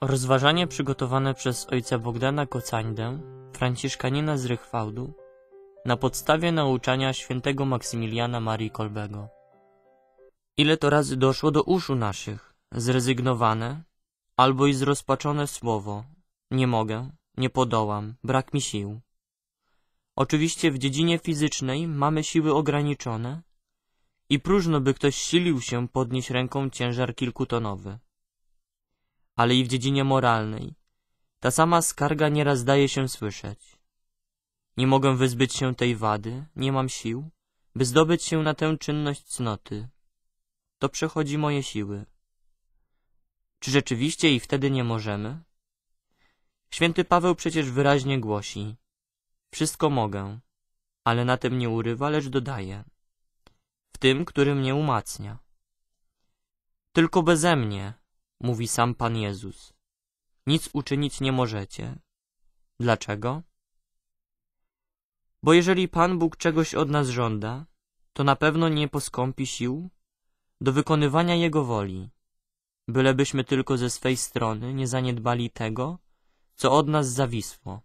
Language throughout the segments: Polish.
Rozważanie przygotowane przez ojca Bogdana Kocańdę, franciszkanina z Rychwałdu, na podstawie nauczania świętego Maksymiliana Marii Kolbego. Ile to razy doszło do uszu naszych, zrezygnowane, albo i zrozpaczone słowo, nie mogę, nie podołam, brak mi sił. Oczywiście w dziedzinie fizycznej mamy siły ograniczone i próżno by ktoś silił się podnieść ręką ciężar kilkutonowy ale i w dziedzinie moralnej. Ta sama skarga nieraz daje się słyszeć. Nie mogę wyzbyć się tej wady, nie mam sił, by zdobyć się na tę czynność cnoty. To przechodzi moje siły. Czy rzeczywiście i wtedy nie możemy? Święty Paweł przecież wyraźnie głosi. Wszystko mogę, ale na tym nie urywa, lecz dodaje. W tym, który mnie umacnia. Tylko beze mnie, mówi sam Pan Jezus. Nic uczynić nie możecie. Dlaczego? Bo jeżeli Pan Bóg czegoś od nas żąda, to na pewno nie poskąpi sił do wykonywania Jego woli, bylebyśmy tylko ze swej strony nie zaniedbali tego, co od nas zawisło.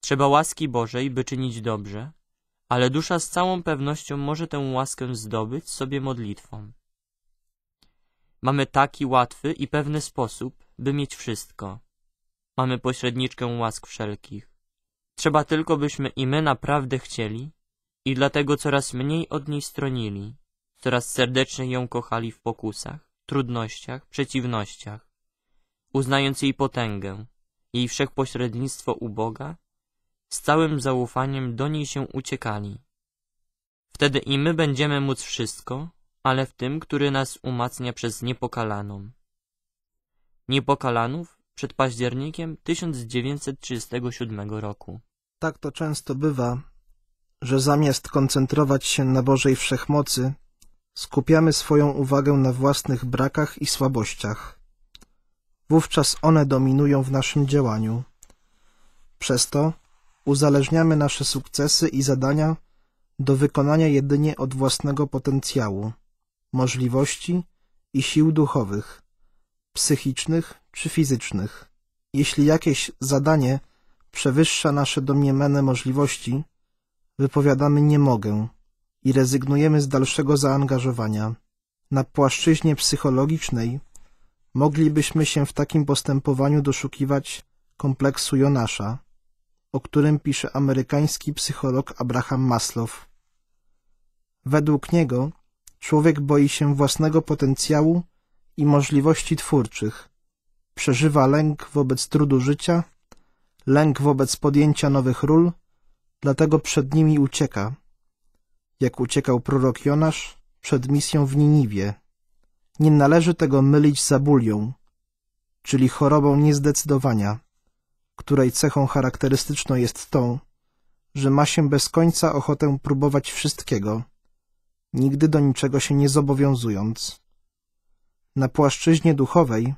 Trzeba łaski Bożej, by czynić dobrze, ale dusza z całą pewnością może tę łaskę zdobyć sobie modlitwą. Mamy taki łatwy i pewny sposób, by mieć wszystko. Mamy pośredniczkę łask wszelkich. Trzeba tylko, byśmy i my naprawdę chcieli i dlatego coraz mniej od niej stronili, coraz serdeczniej ją kochali w pokusach, trudnościach, przeciwnościach, uznając jej potęgę, jej wszechpośrednictwo u Boga, z całym zaufaniem do niej się uciekali. Wtedy i my będziemy móc wszystko, ale w tym, który nas umacnia przez Niepokalaną. Niepokalanów przed październikiem 1937 roku. Tak to często bywa, że zamiast koncentrować się na Bożej Wszechmocy, skupiamy swoją uwagę na własnych brakach i słabościach. Wówczas one dominują w naszym działaniu. Przez to uzależniamy nasze sukcesy i zadania do wykonania jedynie od własnego potencjału możliwości i sił duchowych, psychicznych czy fizycznych. Jeśli jakieś zadanie przewyższa nasze domniemane możliwości, wypowiadamy nie mogę i rezygnujemy z dalszego zaangażowania. Na płaszczyźnie psychologicznej moglibyśmy się w takim postępowaniu doszukiwać kompleksu Jonasza, o którym pisze amerykański psycholog Abraham Maslow. Według niego Człowiek boi się własnego potencjału i możliwości twórczych. Przeżywa lęk wobec trudu życia, lęk wobec podjęcia nowych ról, dlatego przed nimi ucieka, jak uciekał prorok Jonasz przed misją w Niniwie. Nie należy tego mylić z abulią, czyli chorobą niezdecydowania, której cechą charakterystyczną jest tą, że ma się bez końca ochotę próbować wszystkiego – nigdy do niczego się nie zobowiązując. Na płaszczyźnie duchowej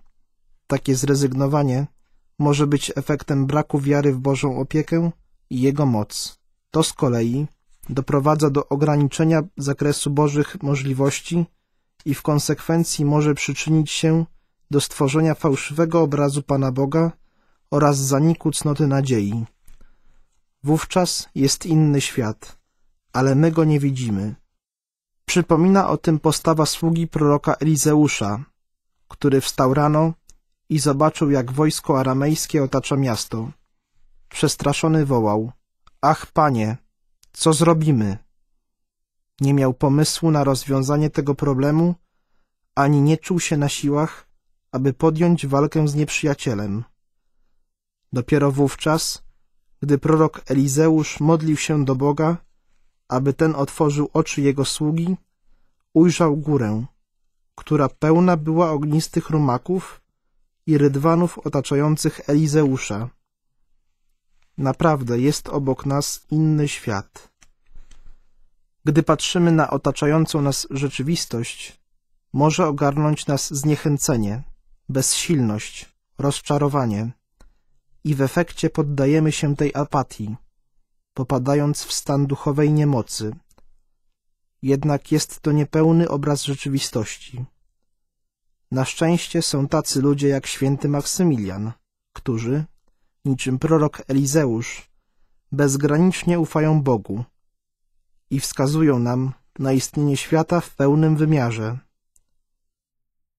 takie zrezygnowanie może być efektem braku wiary w Bożą opiekę i Jego moc. To z kolei doprowadza do ograniczenia zakresu Bożych możliwości i w konsekwencji może przyczynić się do stworzenia fałszywego obrazu Pana Boga oraz zaniku cnoty nadziei. Wówczas jest inny świat, ale my go nie widzimy. Przypomina o tym postawa sługi proroka Elizeusza, który wstał rano i zobaczył, jak wojsko aramejskie otacza miasto. Przestraszony wołał – Ach, panie, co zrobimy? Nie miał pomysłu na rozwiązanie tego problemu, ani nie czuł się na siłach, aby podjąć walkę z nieprzyjacielem. Dopiero wówczas, gdy prorok Elizeusz modlił się do Boga, aby ten otworzył oczy jego sługi, ujrzał górę, która pełna była ognistych rumaków i rydwanów otaczających Elizeusza. Naprawdę jest obok nas inny świat. Gdy patrzymy na otaczającą nas rzeczywistość, może ogarnąć nas zniechęcenie, bezsilność, rozczarowanie i w efekcie poddajemy się tej apatii, popadając w stan duchowej niemocy, jednak jest to niepełny obraz rzeczywistości. Na szczęście są tacy ludzie jak święty Maksymilian, którzy, niczym prorok Elizeusz, bezgranicznie ufają Bogu i wskazują nam na istnienie świata w pełnym wymiarze.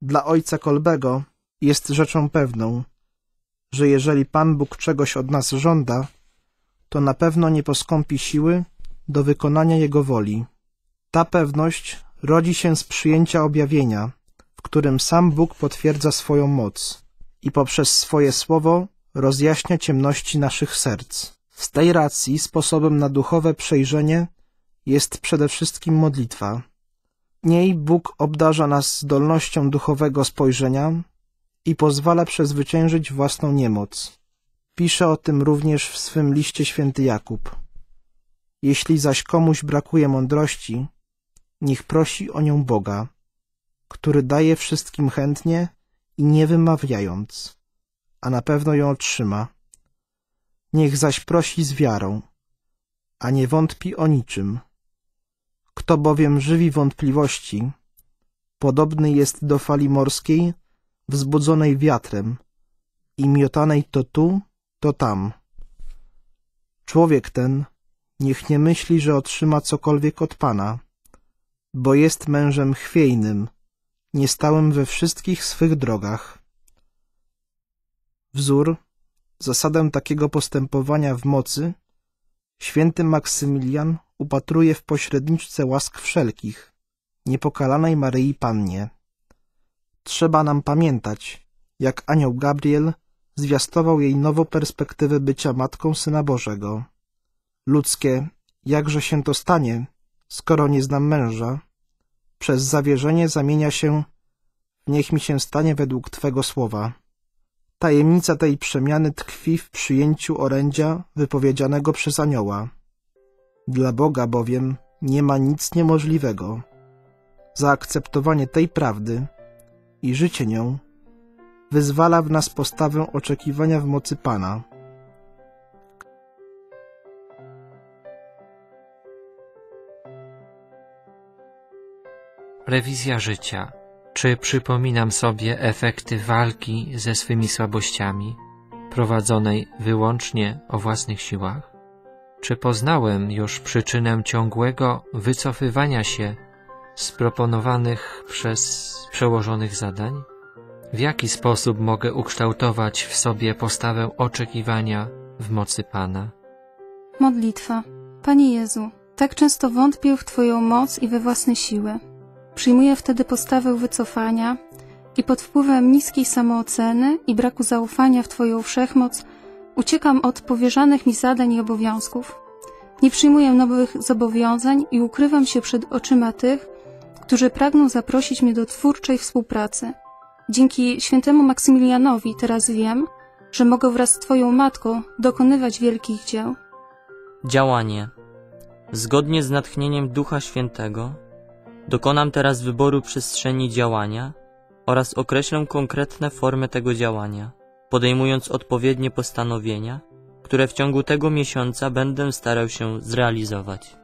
Dla ojca Kolbego jest rzeczą pewną, że jeżeli Pan Bóg czegoś od nas żąda, to na pewno nie poskąpi siły do wykonania Jego woli. Ta pewność rodzi się z przyjęcia objawienia, w którym sam Bóg potwierdza swoją moc i poprzez swoje słowo rozjaśnia ciemności naszych serc. Z tej racji sposobem na duchowe przejrzenie jest przede wszystkim modlitwa. Niej Bóg obdarza nas zdolnością duchowego spojrzenia i pozwala przezwyciężyć własną niemoc. Pisze o tym również w swym liście święty Jakub. Jeśli zaś komuś brakuje mądrości, niech prosi o nią Boga, który daje wszystkim chętnie i nie wymawiając, a na pewno ją otrzyma. Niech zaś prosi z wiarą, a nie wątpi o niczym. Kto bowiem żywi wątpliwości, podobny jest do fali morskiej wzbudzonej wiatrem i miotanej to tu, to tam. Człowiek ten niech nie myśli, że otrzyma cokolwiek od Pana, bo jest mężem chwiejnym, niestałym we wszystkich swych drogach. Wzór, zasadę takiego postępowania w mocy, święty Maksymilian upatruje w pośredniczce łask wszelkich, niepokalanej Maryi Pannie. Trzeba nam pamiętać, jak anioł Gabriel zwiastował jej nową perspektywę bycia Matką Syna Bożego. Ludzkie, jakże się to stanie, skoro nie znam męża, przez zawierzenie zamienia się niech mi się stanie według Twego słowa. Tajemnica tej przemiany tkwi w przyjęciu orędzia wypowiedzianego przez anioła. Dla Boga bowiem nie ma nic niemożliwego. Zaakceptowanie tej prawdy i życie nią wyzwala w nas postawę oczekiwania w mocy Pana – Rewizja życia. Czy przypominam sobie efekty walki ze swymi słabościami, prowadzonej wyłącznie o własnych siłach? Czy poznałem już przyczynę ciągłego wycofywania się z proponowanych przez przełożonych zadań? W jaki sposób mogę ukształtować w sobie postawę oczekiwania w mocy Pana? Modlitwa. Panie Jezu, tak często wątpię w Twoją moc i we własne siły. Przyjmuje wtedy postawę wycofania i pod wpływem niskiej samooceny i braku zaufania w Twoją wszechmoc uciekam od powierzanych mi zadań i obowiązków. Nie przyjmuję nowych zobowiązań i ukrywam się przed oczyma tych, którzy pragną zaprosić mnie do twórczej współpracy. Dzięki świętemu Maksymilianowi teraz wiem, że mogę wraz z Twoją matką dokonywać wielkich dzieł. Działanie. Zgodnie z natchnieniem Ducha Świętego, Dokonam teraz wyboru przestrzeni działania oraz określę konkretne formy tego działania, podejmując odpowiednie postanowienia, które w ciągu tego miesiąca będę starał się zrealizować.